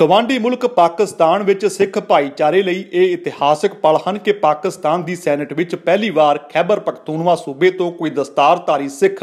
ਗਵਾਂਡੀ ਮੁਲਕ ਪਾਕਿਸਤਾਨ ਵਿੱਚ ਸਿੱਖ ਭਾਈਚਾਰੇ ਲਈ ਇਹ ਇਤਿਹਾਸਕ ਪਲ ਹਨ ਕਿ ਪਾਕਿਸਤਾਨ ਦੀ ਸੈਨੇਟ ਵਿੱਚ ਪਹਿਲੀ ਵਾਰ ਖੈਬਰ ਪਖਤੂਨਵਾ ਸੂਬੇ ਤੋਂ ਕੋਈ ਦਸਤਾਰਧਾਰੀ ਸਿੱਖ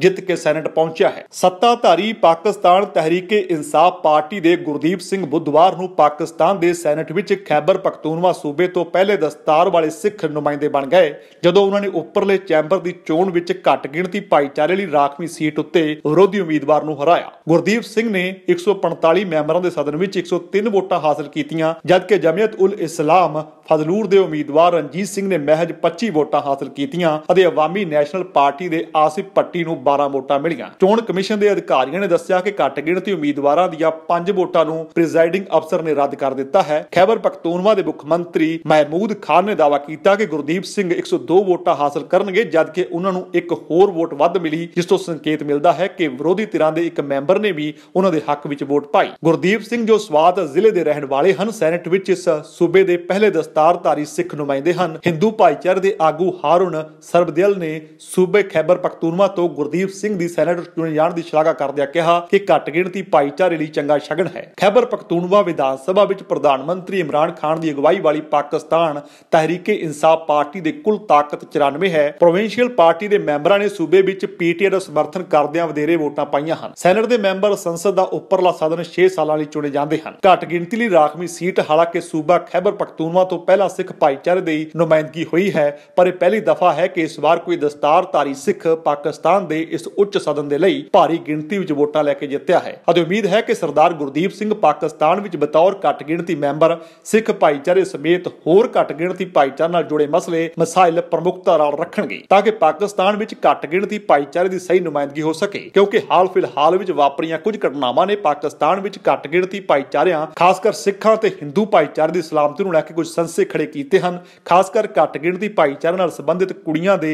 ਜਿੱਤ ਕੇ ਸੈਨੇਟ ਪਹੁੰਚਿਆ ਹੈ ਸੱਤਾਧਾਰੀ ਪਾਕਿਸਤਾਨ ਤਹਿਰੀਕੇ ਇਨਸਾਫ ਪਾਰਟੀ ਦੇ ਗੁਰਦੀਪ ਸਿੰਘ ਬੁੱਧਵਾਰ ਨੂੰ ਪਾਕਿਸਤਾਨ ਦੇ ਸੈਨੇਟ ਵਿੱਚ ਖੈਬਰ ਪਖਤੂਨਵਾ ਸੂਬੇ ਤੋਂ ਪਹਿਲੇ ਦਸਤਾਰ ਵਾਲੇ ਸਿੱਖ ਨੁਮਾਇੰਦੇ ਬਣ ਗਏ ਜਦੋਂ ਉਹਨਾਂ ਨੇ ਉੱਪਰਲੇ ਚੈਂਬਰ ਦੀ ਚੋਣ ਵਿੱਚ ਘੱਟ ਗਿਣਤੀ ਭਾਈਚਾਰੇ ਲਈ ਰਾਖਵੀਂ ਸੀਟ ਉੱਤੇ ਵਿਰੋਧੀ ਉਮੀਦਵਾਰ ਨੂੰ ਹਰਾਇਆ ਗੁਰਦੀਪ ਸਿੰਘ ਨੇ 145 ਮੈਂਬਰਾਂ ਦੇ ਸਦਨ ਵਿੱਚ 103 ਵੋਟਾਂ ਹਾਸਲ ਕੀਤੀਆਂ ਜਦਕਿ ਜਮੀਅਤ ਉਲ ਇਸਲਾਮ ਫਜ਼ਲੂਰ ਦੇ ਉਮੀਦਵਾਰ ਰਣਜੀਤ ਸਿੰਘ ਨੇ ਮਹਿਜ 25 ਵੋਟਾਂ ਹਾਸਲ ਕੀਤੀਆਂ ਅਤੇ ਆਵਾਮੀ ਨੈਸ਼ਨਲ ਪਾਰਟੀ ਦੇ ਆਸਿਫ ਪੱਟੀ ਨੂੰ 12 ਵੋਟਾਂ ਮਿਲੀਆਂ ਚੋਣ ਕਮਿਸ਼ਨ ਦੇ ਅਧਿਕਾਰੀਆਂ ਨੇ ਦੱਸਿਆ ਕਿ ਘੱਟ ਗਿਣਤੀ ਉਮੀਦਵਾਰਾਂ ਦੀਆਂ 5 ਵੋਟਾਂ ਨੂੰ ਪ੍ਰੈਜ਼ਾਈਡਿੰਗ ਅਫਸਰ ਨੇ ਰੱਦ ਕਰ ਦਿੱਤਾ ਹੈ ਖੈਬਰ ਪਖਤੂਨਵਾ ਦੇ ਮੁੱਖ ਮੰਤਰੀ ਮਹਿਮੂਦ ਖਾਨ ਨੇ ਦਾਵਾ ਕੀਤਾ ਕਿ ਗੁਰਦੀਪ ਸਿੰਘ 102 ਵੋਟਾਂ ਹਾਸਲ ਕਰਨਗੇ ਜਦਕਿ ਉਹਨਾਂ ਨੂੰ ਇੱਕ ਹੋਰ ਵੋਟ ਵੱਧ ਮਿਲੀ ਜਿਸ ਤੋਂ ਸੰਕੇਤ ਮਿਲਦਾ ਹੈ ਕਿ ਵਿਰੋਧੀ ਧਿਰਾਂ ਦੇ ਇੱਕ ਮੈਂਬਰ ਨੇ ਵੀ ਉਹਨਾਂ ਦੇ ਹੱਕ ਵਿੱਚ ਵੋਟ ਪਾਈ ਗੁਰਦੀਪ ਸਿੰਘ ਜੋ ਸਵਾਤ ਜ਼ਿਲ੍ਹੇ ਦੇ ਰਹਿਣ ਵਾਲੇ ਹਨ ਸੈਨੇਟ ਵਿੱਚ ਇਸ ਸੂਬੇ ਦੇ ਪਹਿਲੇ ਦਸਤਾਰਧਾਰੀ ਸਿੱਖ ਨੁਮਾਇੰਦੇ ਹਨ ਹਿੰਦੂ ਭਾਈਚਾਰੇ ਦੇ ਆਗੂ ਹਾਰੁਨ ਸਰਬਦਿਲ ਨੇ ਸੂਬੇ ਖੈਬਰ ਪਖਤੂਨਵਾ ਤੋਂ ਗੁਰਦੀਪ ਸਿੰਘ ਦੀ ਸੈਨੇਟ ਚੁਣੇ ਜਾਣ ਦੀ ਸ਼ਲਾਘਾ ਕਰਦਿਆਂ ਕਿਹਾ ਕਿ ਘੱਟ ਗਿਣਤੀ ਭਾਈਚਾਰੇ ਲਈ ਚੰਗਾ ਸ਼ਗਨ ਹੈ ਖੈਬਰ ਪਖਤੂਨਵਾ ਵਿਧਾਨ ਸਭਾ ਵਿੱਚ ਪ੍ਰਧਾਨ ਮੰਤਰੀ ਇਮਰਾਨ ਖਾਨ ਦੀ ਅਗਵਾਈ ਵਾਲੀ ਪਾਕਿਸਤਾਨ ਤਹਿਰੀਕੇ ਇਨਸਾਫ ਪਾਰਟੀ ਦੇ ਕੁੱਲ ਤਾਕਤ 94 ਹੈ ਪ੍ਰੋਵਿੰਸ਼ੀਅਲ ਪਾਰਟੀ ਦੇ ਮੈਂਬਰਾਂ ਨੇ ਸੂਬੇ ਵਿੱਚ ਪੀਟੀਏ ਦਾ ਸਮਰਥਨ ਕਰਦਿਆਂ ਵਧੇਰੇ ਵੋਟਾਂ ਪਾਈਆਂ ਹਨ ਸੈਨੇਟ ਦੇ ਮੈਂਬਰ ਸੰਸਦ ਦਾ ਉੱਪਰਲਾ ਸਦਨ 6 ਸਾਲਾਂ ਲਈ ਚੁਣੇ ਜਾਣ ਚਾਹੁੰਦੇ ਹਨ ਘੱਟ ਗਿਣਤੀ ਲਈ ਰਾਖਵੀਂ ਸੀਟ ਹਾਲਾਂਕਿ ਸੂਬਾ ਖੈਬਰ ਪਖਤੂਨਵਾ ਤੋਂ ਪਹਿਲਾਂ ਸਿੱਖ ਭਾਈਚਾਰੇ ਦੀ ਨੁਮਾਇੰਦਗੀ ਹੋਈ ਹੈ ਪਰ ਇਹ ਪਹਿਲੀ ਦਫਾ ਹੈ ਕਿ ਇਸ ਵਾਰ ਕੋਈ ਦਸਤਾਰਧਾਰੀ ਸਿੱਖ ਪਾਕਿਸਤਾਨ ਦੇ ਇਸ ਉੱਚ ਸਦਨ ਦੇ ਲਈ ਭਾਰੀ ਗਿਣਤੀ ਵਿੱਚ ਵੋਟਾਂ ਲੈ ਕੇ ਜਿੱਤਿਆ ਹੈ ਅਤੇ ਉਮੀਦ ਹੈ ਕਿ ਸਰਦਾਰ ਗੁਰਦੀਪ ਸਿੰਘ ਪਾਕਿਸਤਾਨ ਵਿੱਚ ਬਤੌਰ ਘੱਟ ਗਿਣਤੀ ਮੈਂਬਰ ਸਿੱਖ ਭਾਈਚਾਰੇ ਸਮੇਤ ਹੋਰ ਘੱਟ ਗਿਣਤੀ ਭਾਈਚਾਰ ਨਾਲ ਜੁੜੇ ਮਸਲੇ ਮਸਾਇਲ ਪ੍ਰਮੁਖਤਾ ਨਾਲ ਰੱਖਣਗੇ ਤਾਂ ਕਿ ਪਾਕਿਸਤਾਨ ਵਿੱਚ ਘੱਟ ਗਿਣਤੀ ਭਾਈਚਾਰੇ ਦੀ ਸਹੀ ਨੁਮਾਇੰਦਗੀ ਹੋ ਸਕੇ ਕਿਉਂਕਿ ਹਾਲ ਫਿਲਹਾਲ ਵਿੱਚ ਵਾਪਰੀਆਂ ਕੁਝ ਘਟਨਾਵਾਂ ਨੇ ਪਾਕਿਸਤਾਨ ਵਿੱਚ ਘੱਟ ਗਿਣਤੀ ਭਾਈਚਾਰਿਆਂ ਖਾਸ ਕਰ ਸਿੱਖਾਂ ਤੇ Hindu ਭਾਈਚਾਰੇ ਦੀ ਸਲਾਮਤੀ ਨੂੰ ਲੈ ਕੇ ਕੁਝ ਸੰਸੇ ਖੜੇ ਕੀਤੇ ਹਨ ਖਾਸ ਕਰ ਘੱਟ ਗਿਣਤੀ ਭਾਈਚਾਰੇ ਨਾਲ ਸੰਬੰਧਿਤ ਕੁੜੀਆਂ ਦੇ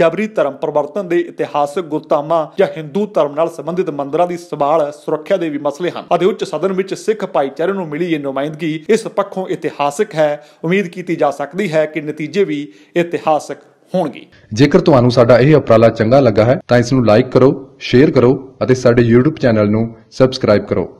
ਜਬਰੀ ਧਰਮ ਪਰਿਵਰਤਨ ਦੇ ਇਤਿਹਾਸਕ ਗੁਰਤਾਮਾ ਜਾਂ Hindu ਧਰਮ ਨਾਲ ਸੰਬੰਧਿਤ ਮੰਦਰਾਂ ਦੀ ਸਵਾਲ ਸੁਰੱਖਿਆ ਦੇ ਵੀ ਮਸਲੇ ਹਨ ਅਤੇ ਉੱਚ ਸਦਨ ਵਿੱਚ ਸਿੱਖ ਭਾਈਚਾਰੇ ਨੂੰ ਮਿਲੀ ਇਹ ਨੁਮਾਇੰਦਗੀ ਇਸ ਪੱਖੋਂ ਇਤਿਹਾਸਕ ਹੈ ਉਮੀਦ ਕੀਤੀ ਜਾ ਸਕਦੀ ਹੈ ਕਿ ਨਤੀਜੇ ਵੀ ਇਤਿਹਾਸਕ ਹੋਣਗੇ ਜੇਕਰ ਤੁਹਾਨੂੰ ਸਾਡਾ ਇਹ ਉਪਰਾਲਾ ਚੰਗਾ ਲੱਗਾ ਹੈ ਤਾਂ ਇਸ ਨੂੰ ਲਾਈਕ ਕਰੋ ਸ਼ੇਅਰ ਕਰੋ ਅਤੇ ਸਾਡੇ YouTube ਚੈਨਲ ਨੂੰ ਸਬਸਕ੍ਰਾਈਬ ਕਰੋ